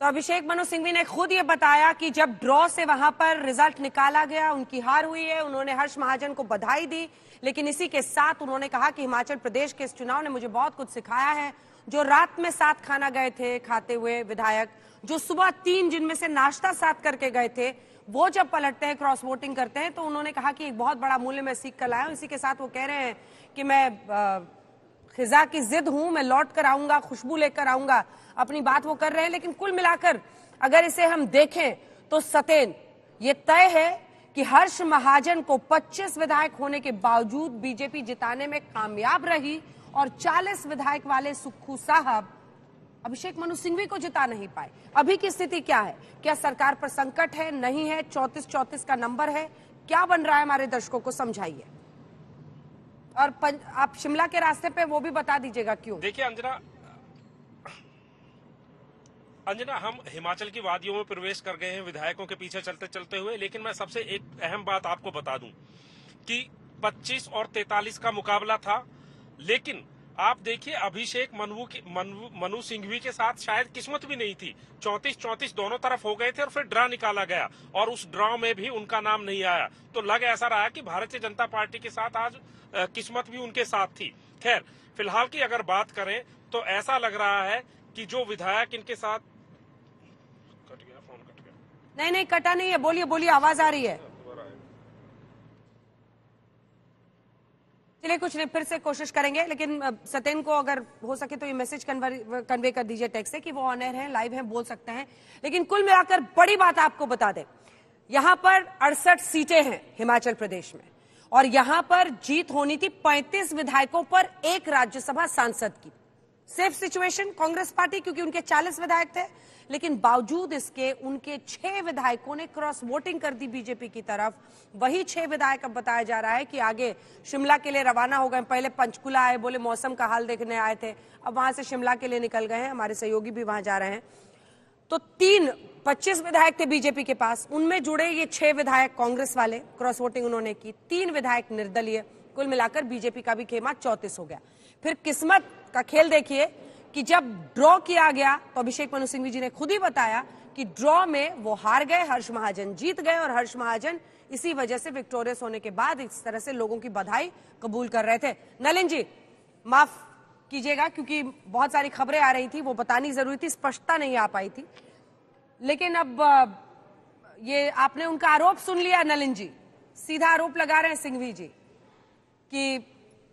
तो अभिषेक मनु सिंघवी ने खुद ये बताया कि जब ड्रॉ से वहां पर रिजल्ट निकाला गया उनकी हार हुई है उन्होंने हर्ष महाजन को बधाई दी लेकिन इसी के साथ उन्होंने कहा कि हिमाचल प्रदेश के इस चुनाव ने मुझे बहुत कुछ सिखाया है जो रात में साथ खाना गए थे खाते हुए विधायक जो सुबह तीन जिनमें से नाश्ता साथ करके गए थे वो जब पलटते हैं क्रॉस वोटिंग करते हैं तो उन्होंने कहा कि एक बहुत बड़ा मूल्य मैं सीख कर लाया इसी के साथ वो कह रहे हैं कि मैं आ, खिजा की जिद हूं मैं लौट कर आऊंगा खुशबू लेकर आऊंगा अपनी बात वो कर रहे हैं लेकिन कुल मिलाकर अगर इसे हम देखें तो सतेन ये तय है कि हर्ष महाजन को 25 विधायक होने के बावजूद बीजेपी जिताने में कामयाब रही और 40 विधायक वाले सुक्खू साहब अभिषेक मनु सिंघवी को जिता नहीं पाए अभी की स्थिति क्या है क्या सरकार पर संकट है नहीं है चौतीस चौतीस का नंबर है क्या बन रहा है हमारे दर्शकों को समझाइए और आप शिमला के रास्ते पे वो भी बता दीजिएगा क्यों देखिए अंजना अंजना हम हिमाचल की वादियों में प्रवेश कर गए हैं विधायकों के पीछे चलते चलते हुए लेकिन मैं सबसे एक अहम बात आपको बता दूं कि 25 और 43 का मुकाबला था लेकिन आप देखिए अभिषेक मनु मनु सिंघवी के साथ शायद किस्मत भी नहीं थी चौंतीस चौंतीस दोनों तरफ हो गए थे और फिर ड्रा निकाला गया और उस ड्रा में भी उनका नाम नहीं आया तो लग ऐसा रहा कि भारतीय जनता पार्टी के साथ आज किस्मत भी उनके साथ थी खैर फिलहाल की अगर बात करें तो ऐसा लग रहा है कि जो विधायक इनके साथ कट गया फोन कट गया नहीं नहीं कटा नहीं है बोलिए बोलिए आवाज आ रही है चलिए कुछ नहीं फिर से कोशिश करेंगे लेकिन सत्यन को अगर हो सके तो ये मैसेज कन्वे कर दीजिए टैक्स से कि वो ऑनर है लाइव है बोल सकते हैं लेकिन कुल मिलाकर बड़ी बात आपको बता दें यहां पर अड़सठ सीटें हैं हिमाचल प्रदेश में और यहां पर जीत होनी थी 35 विधायकों पर एक राज्यसभा सांसद की सेफ सिचुएशन कांग्रेस पार्टी क्योंकि उनके 40 विधायक थे लेकिन बावजूद इसके उनके छह विधायकों ने क्रॉस वोटिंग कर दी बीजेपी की तरफ वही छह विधायक अब बताया जा रहा है कि आगे शिमला के लिए रवाना हो गए पहले पंचकुला आए बोले मौसम का हाल देखने आए थे अब वहां से शिमला के लिए निकल गए हैं हमारे सहयोगी भी वहां जा रहे हैं तो तीन पच्चीस विधायक थे बीजेपी के पास उनमें जुड़े ये छह विधायक कांग्रेस वाले क्रॉस वोटिंग उन्होंने की तीन विधायक निर्दलीय कुल मिलाकर बीजेपी का भी खेमा चौतीस हो गया फिर किस्मत का खेल देखिए कि जब ड्रॉ किया गया तो अभिषेक मनु सिंघवी जी ने खुद ही बताया कि ड्रॉ में वो हार गए हर्ष महाजन जीत गए और हर्ष महाजन इसी वजह से विक्टोरियस होने के बाद इस तरह से लोगों की बधाई कबूल कर रहे थे नलिन जी माफ कीजिएगा क्योंकि बहुत सारी खबरें आ रही थी वो बतानी जरूरी थी स्पष्टता नहीं आ पाई थी लेकिन अब ये आपने उनका आरोप सुन लिया नलिन जी सीधा आरोप लगा रहे हैं सिंघवी जी कि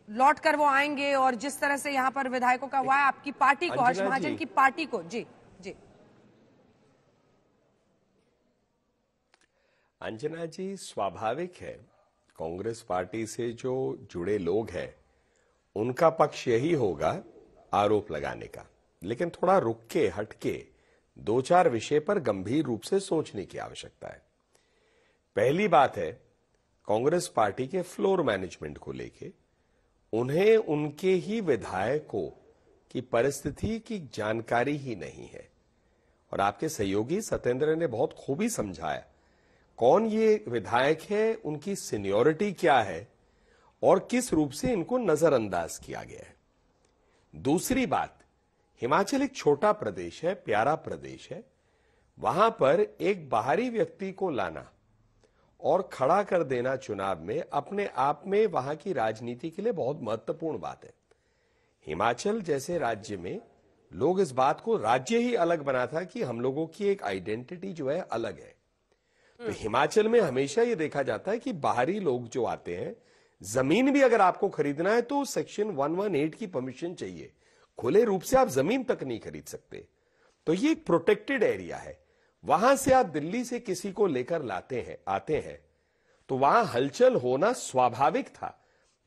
लौट कर वो आएंगे और जिस तरह से यहाँ पर विधायकों का हुआ है आपकी पार्टी को हर्ष महाजन की पार्टी को जी जी अंजना जी स्वाभाविक है कांग्रेस पार्टी से जो जुड़े लोग हैं उनका पक्ष यही होगा आरोप लगाने का लेकिन थोड़ा रुक के हटके दो चार विषय पर गंभीर रूप से सोचने की आवश्यकता है पहली बात है कांग्रेस पार्टी के फ्लोर मैनेजमेंट को लेके उन्हें उनके ही विधायकों की परिस्थिति की जानकारी ही नहीं है और आपके सहयोगी सत्येंद्र ने बहुत खूबी समझाया कौन ये विधायक है उनकी सीनियोरिटी क्या है और किस रूप से इनको नजरअंदाज किया गया है दूसरी बात हिमाचल एक छोटा प्रदेश है प्यारा प्रदेश है वहां पर एक बाहरी व्यक्ति को लाना और खड़ा कर देना चुनाव में अपने आप में वहां की राजनीति के लिए बहुत महत्वपूर्ण बात है हिमाचल जैसे राज्य में लोग इस बात को राज्य ही अलग बना था कि हम लोगों की एक आइडेंटिटी जो है अलग है तो हम्म। हिमाचल में हमेशा यह देखा जाता है कि बाहरी लोग जो आते हैं जमीन भी अगर आपको खरीदना है तो सेक्शन 118 की परमिशन चाहिए खुले रूप से आप जमीन तक नहीं खरीद सकते तो ये एक प्रोटेक्टेड एरिया है वहां से आप दिल्ली से किसी को लेकर लाते हैं आते हैं तो वहां हलचल होना स्वाभाविक था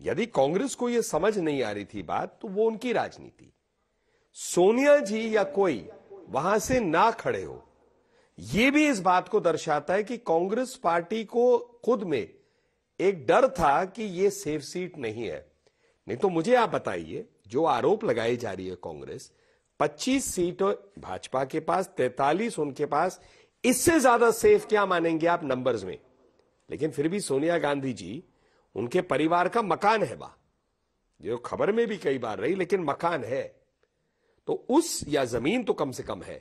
यदि कांग्रेस को यह समझ नहीं आ रही थी बात तो वो उनकी राजनीति सोनिया जी या कोई वहां से ना खड़े हो यह भी इस बात को दर्शाता है कि कांग्रेस पार्टी को खुद में एक डर था कि यह सेफ सीट नहीं है नहीं तो मुझे आप बताइए जो आरोप लगाई जा रही है कांग्रेस 25 सीटों भाजपा के पास 43 उनके पास इससे ज्यादा सेफ क्या मानेंगे आप नंबर्स में लेकिन फिर भी सोनिया गांधी जी उनके परिवार का मकान है बा जो तो खबर में भी कई बार रही लेकिन मकान है तो उस या जमीन तो कम से कम है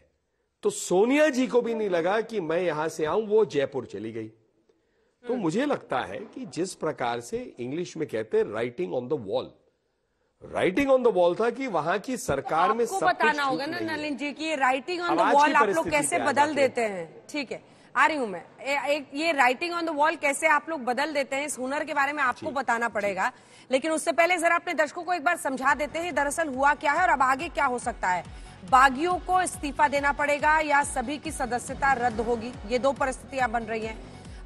तो सोनिया जी को भी नहीं लगा कि मैं यहां से आऊं वो जयपुर चली गई तो हम्म। मुझे लगता है कि जिस प्रकार से इंग्लिश में कहते writing on the wall writing on the wall था कि वहां की तो सरकार तो में सब बताना होगा ना नलिन जी की राइटिंग ऑन द वॉल आप लोग कैसे बदल देते हैं ठीक है आ रही हूं मैं ए, एक ये राइटिंग ऑन द वॉल कैसे आप लोग बदल देते हैं इस हुनर के बारे में आपको बताना पड़ेगा लेकिन उससे पहले जरा अपने दर्शकों को एक बार समझा देते हैं दरअसल हुआ क्या है और अब आगे क्या हो सकता है बागियों को इस्तीफा देना पड़ेगा या सभी की सदस्यता रद्द होगी ये दो परिस्थितियां बन रही हैं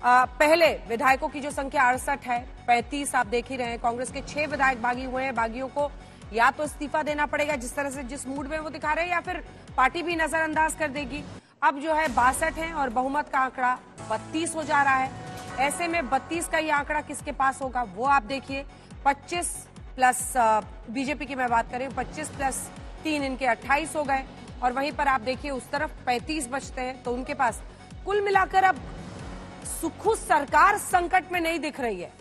आ, पहले विधायकों की जो संख्या अड़सठ है पैंतीस आप देख ही रहे हैं कांग्रेस के छह विधायक बागी हुए हैं बागियों को या तो इस्तीफा देना पड़ेगा जिस तरह से जिस मूड में वो दिखा रहे हैं या फिर पार्टी भी नजरअंदाज कर देगी अब जो है बासठ है और बहुमत का आंकड़ा बत्तीस हो जा रहा है ऐसे में बत्तीस का ये आंकड़ा किसके पास होगा वो आप देखिए पच्चीस प्लस बीजेपी की मैं बात करें पच्चीस प्लस तीन इनके अट्ठाईस हो गए और वहीं पर आप देखिए उस तरफ पैंतीस बचते हैं तो उनके पास कुल मिलाकर अब सुखू सरकार संकट में नहीं दिख रही है